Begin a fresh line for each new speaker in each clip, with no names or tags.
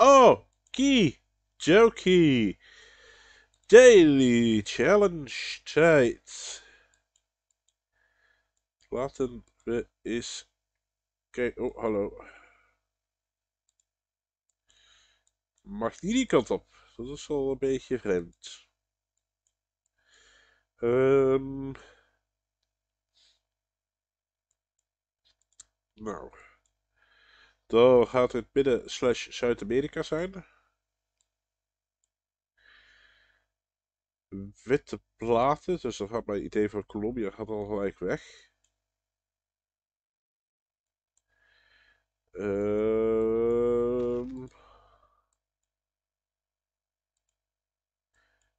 Oh, key, jokey. Daily Challenge tijd. Laten we eens kijken. Oh, hallo. Mag die die kant op? Dat is wel een beetje vreemd. Um... Nou. Dan gaat het midden slash Zuid-Amerika zijn. Witte platen, dus dan gaat mijn idee van Colombia gaat al gelijk weg. Ehm.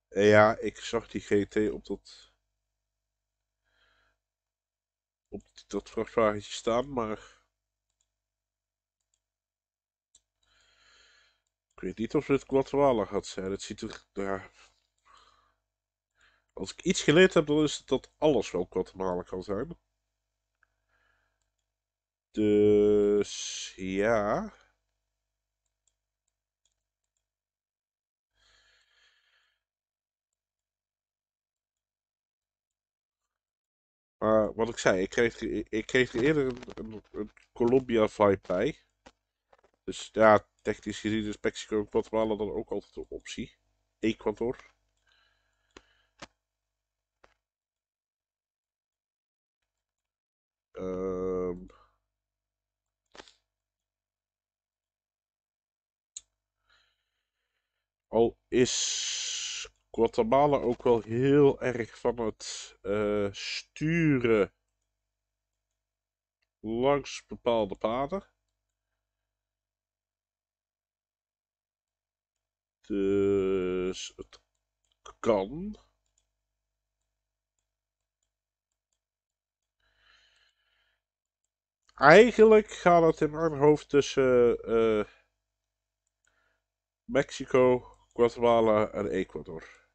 Ja, ik zag die GT op dat, op dat vrachtwagentje staan, maar... Ik weet niet of het Guatemala gaat zijn. Het ziet er... Als ik iets geleerd heb, dan is het dat alles wel Guatemala kan zijn. Dus... Ja... Maar wat ik zei, ik kreeg, ik kreeg er eerder een, een, een Columbia vibe bij. Dus ja, Technisch gezien is Mexico en Guatemala dan ook altijd een optie. Ecuador. Ehm. al is Guatemala ook wel heel erg van het eh, sturen langs bepaalde paden. Dus het kan. Eigenlijk gaat het in mijn hoofd tussen eh, Mexico, Guatemala en Ecuador.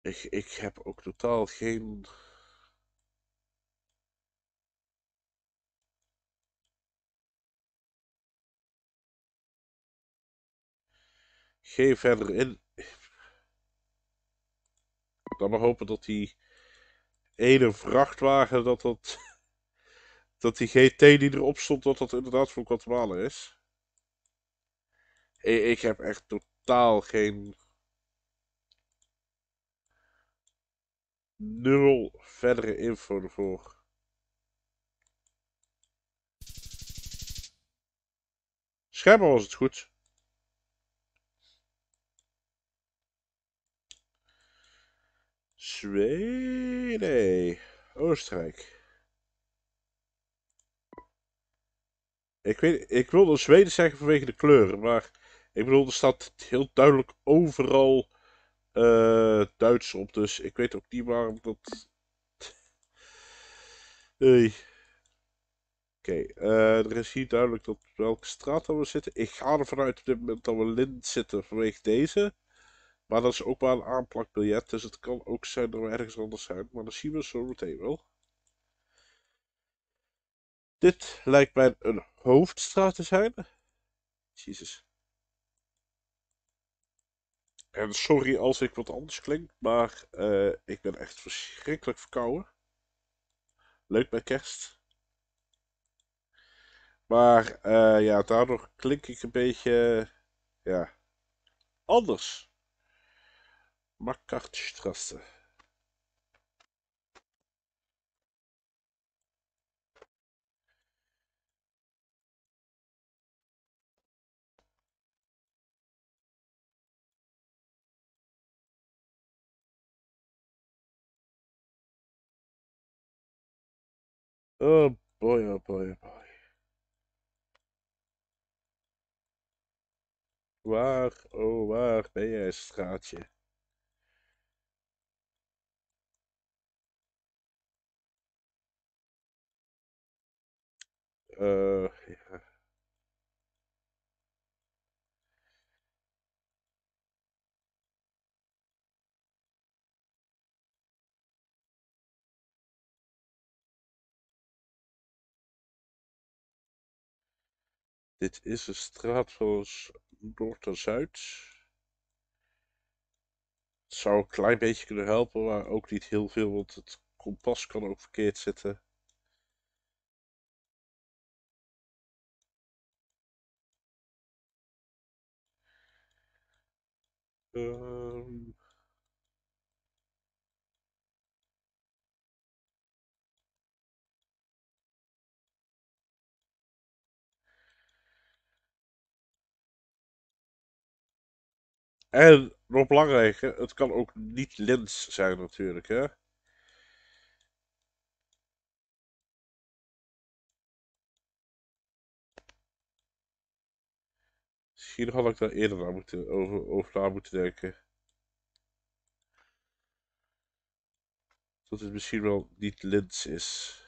Ik, ik heb ook totaal geen
geen verder in. Dan maar hopen dat die ene vrachtwagen, dat dat, dat die GT die erop stond, dat dat inderdaad voor Guatemala is. Ik heb echt totaal geen nul verdere info ervoor. Schijnbaar was het goed. Zweden. Oostenrijk. Ik, weet, ik wilde Zweden zeggen vanwege de kleuren, maar ik bedoel, er staat heel duidelijk overal eh, Duits op. Dus ik weet ook niet waarom dat. Oké, eh, er is hier duidelijk op welke straat dat we zitten. Ik ga ervan uit op dit moment dat we Lind zitten vanwege deze. Maar dat is ook maar een aanplakbiljet, dus het kan ook zijn dat we ergens anders zijn. Maar dat zien we zo meteen wel. Dit lijkt mij een hoofdstraat te zijn. Jezus. En sorry als ik wat anders klink, maar eh, ik ben echt verschrikkelijk verkouden. Leuk bij kerst. Maar eh, ja, daardoor klink ik een beetje, ja, anders. Mackartstraße Oh boy, oh boy, oh boy. Waar, oh waar ben jij, straatje? Eh, Dit is de straat van Noord naar Zuid. Het zou een klein beetje kunnen helpen, maar ook niet heel veel, want het kompas kan ook verkeerd zitten.
Ehm,
en nog belangrijker, het kan ook niet lens zijn natuurlijk, hè. misschien had ik daar eerder aan moeten, over, over na moeten denken. Dat het misschien wel niet Lins is.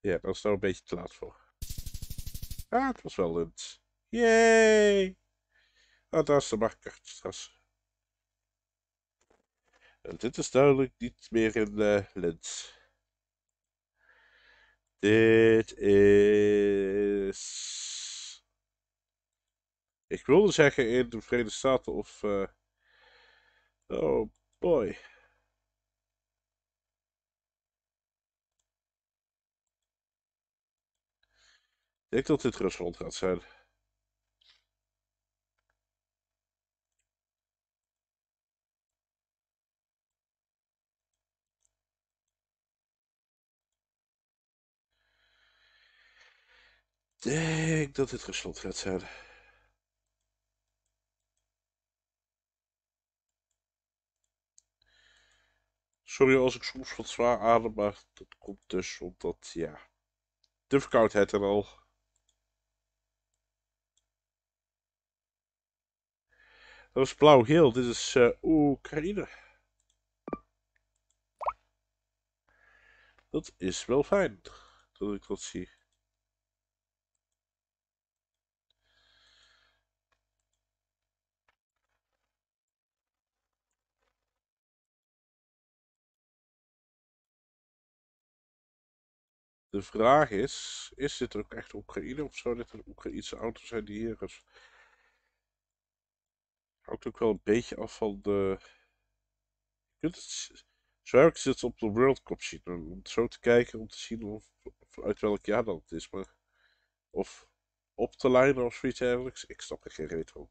Ja, dat is nou een beetje te laat voor. Ah, het was wel lens. Yay! Ah, daar is de markertras. dit is duidelijk niet meer in uh, dit is. Ik wilde zeggen in de Verenigde Staten of. Eh, oh boy. Ik denk dat dit Rusland gaat zijn. denk dat dit gesloten gaat zijn. Sorry als ik soms wat zwaar adem, maar dat komt dus omdat, ja, de verkoudheid er al. Dat is blauw geel. dit is uh, Oekraïne. Dat is wel fijn, dat ik dat zie. De vraag is, is dit ook echt Oekraïne of zou dit een Oekraïnse auto zijn die hier is? Houdt ook wel een beetje af van de... Je ik het op de World Cup zien, om zo te kijken, om te zien of, uit welk jaar dat het is. Maar, of op te lijnen of zoiets dergelijks, ik snap er geen retro.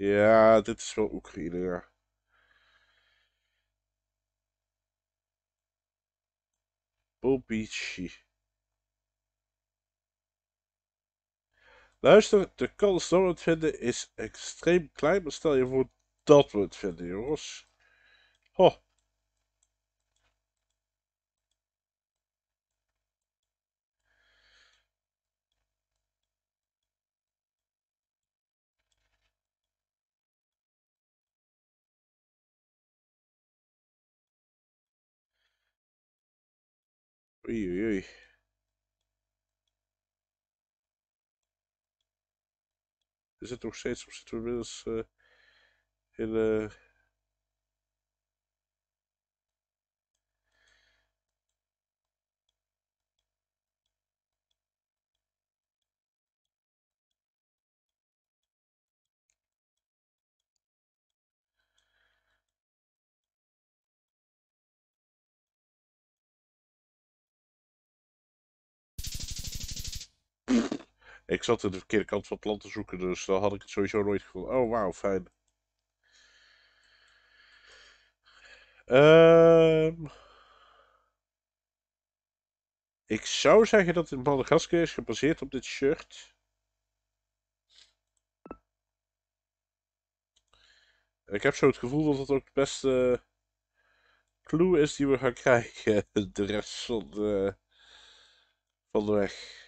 Ja, dit is wel Oekraïne, ja. Bobici. Luister, de kans dat het vinden is extreem klein, maar stel je voor dat we het vinden, jongens. Ho. Oei, oei, oei. We zitten nog steeds op zitten we inmiddels uh... Ik zat in de verkeerde kant van planten zoeken, dus dan had ik het sowieso nooit gevonden. Oh, wauw, fijn. Ehm, ik zou zeggen dat het Madagaskar is gebaseerd op dit shirt. Ik heb zo het gevoel dat het ook de beste clue is die we gaan krijgen. De rest van de weg.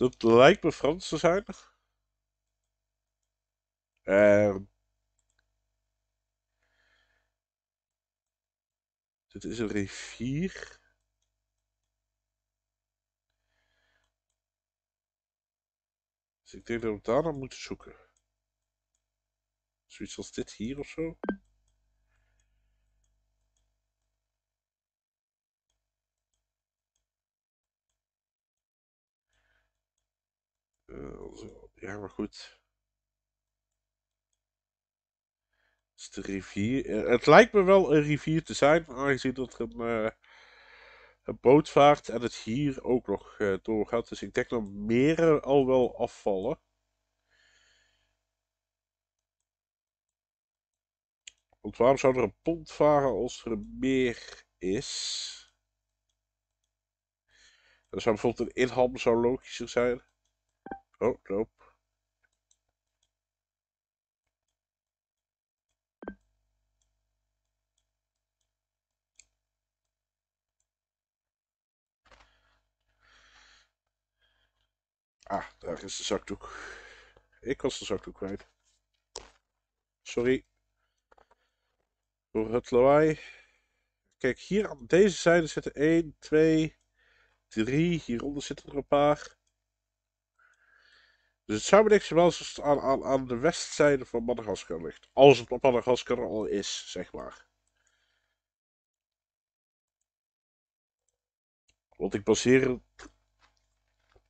Dat lijkt me Frans te zijn. Ehm. dit is een rivier. Dus ik denk dat we daarna moeten zoeken. Zoiets als dit hier of zo. Ja, maar goed. het is dus de rivier. Het lijkt me wel een rivier te zijn, aangezien dat er een, eh, boot een en het hier ook nog uh, doorgaat. Dus ik denk dat meren al wel afvallen. Want waarom zou er een pont varen als er een meer is? Dan zou bijvoorbeeld een inham zou logischer zijn. Oh, Ah, daar is de zakdoek. Ik was de zakdoek kwijt. Sorry. Voor het lawaai. Kijk, hier aan deze zijde zitten 1, 2, 3. Hieronder zitten er een paar. Dus het zou me niks wel als aan, aan, de westzijde van Madagaskar ligt. Als het op Madagaskar al is, zeg maar. Want ik baseer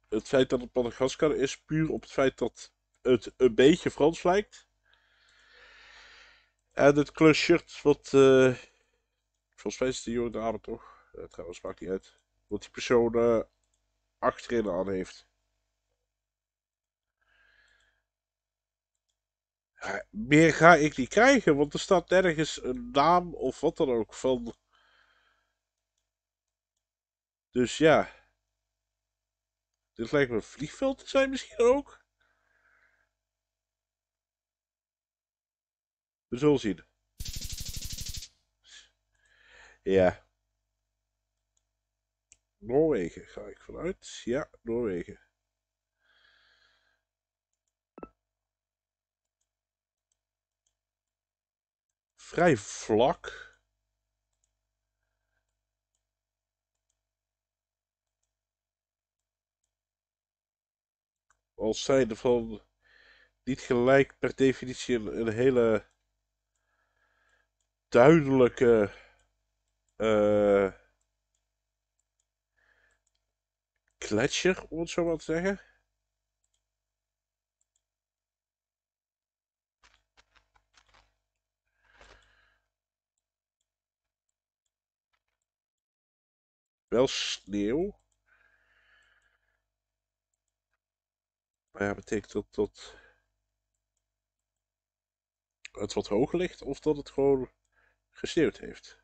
het feit dat het Madagaskar is puur op het feit dat het een beetje Frans lijkt. En het kleurshirt wat... Uh, volgens mij is de jongen dame toch? Eh, trouwens, maakt niet uit. Wat die persoon eh, achterin aan heeft. meer ga ik niet krijgen, want er staat nergens een naam of wat dan ook van. Dus ja. Dit lijkt me een vliegveld te zijn misschien ook. We zullen zien. Ja. Noorwegen ga ik vanuit. Ja, Noorwegen. vrij vlak. Als zijnde van niet gelijk per definitie een, hele duidelijke uh, eh, kletsjer, om het zo maar te zeggen. Wel sneeuw. Maar ja, betekent dat dat het wat hoger ligt of dat het gewoon gesneeuwd heeft? Ik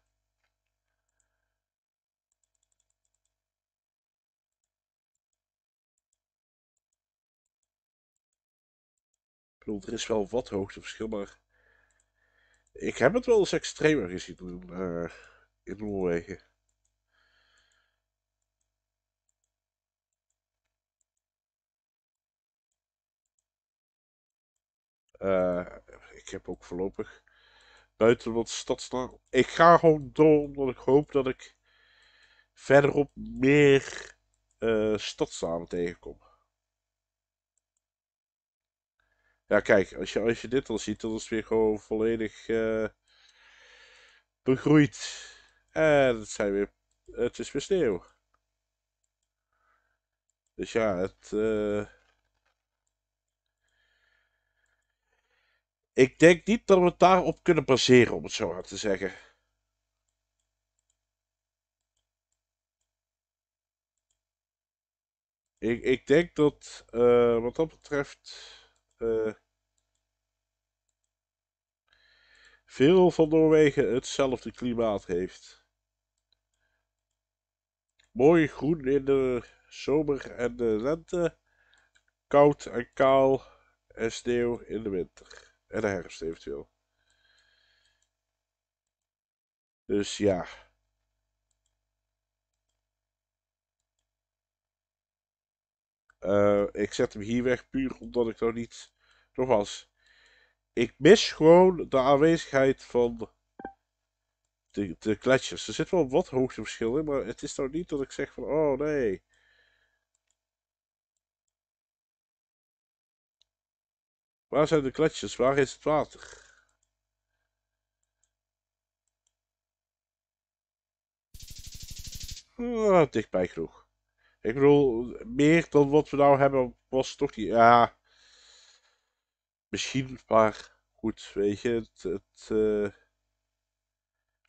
bedoel, er is wel wat hoogteverschil, maar ik heb het wel eens extremer gezien in, eh, in Noorwegen. Eh, ik heb ook voorlopig buiten wat stadsnaam. Ik ga gewoon door omdat ik hoop dat ik verderop meer uh, tegenkom. Ja, kijk, als je, als je dit al ziet, dan is het weer gewoon volledig eh, begroeid. En het, zijn weer, het is weer sneeuw. Dus ja, het... Ik denk niet dat we het daarop kunnen baseren, om het zo maar te zeggen. Ik, ik denk dat, eh, wat dat betreft, eh, veel van Noorwegen hetzelfde klimaat heeft. Mooi groen in de zomer en de lente, koud en kaal en sneeuw in de winter. En de herfst eventueel. Dus ja. Eh, ik zet hem hier weg puur omdat ik nou niet... Nogmaals, ik mis gewoon de aanwezigheid van de, de gletsjers. Er zit wel wat hoogteverschil in, maar het is nou niet dat ik zeg van, oh nee. Waar zijn de kletsjes, Waar is het water? Ah, dichtbij genoeg. Ik bedoel, meer dan wat we nou hebben was toch niet... Ja, misschien, maar goed, weet je, het... Eh,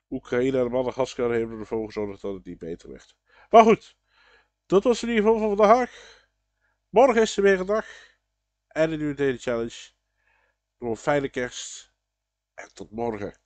Oekraïne en Madagaskar hebben ervoor gezorgd dat het niet beter werd. Maar goed, dat was in ieder geval voor vandaag. Morgen is er weer een dag. En een nieuwe Daily Challenge. Nog een fijne kerst en tot morgen.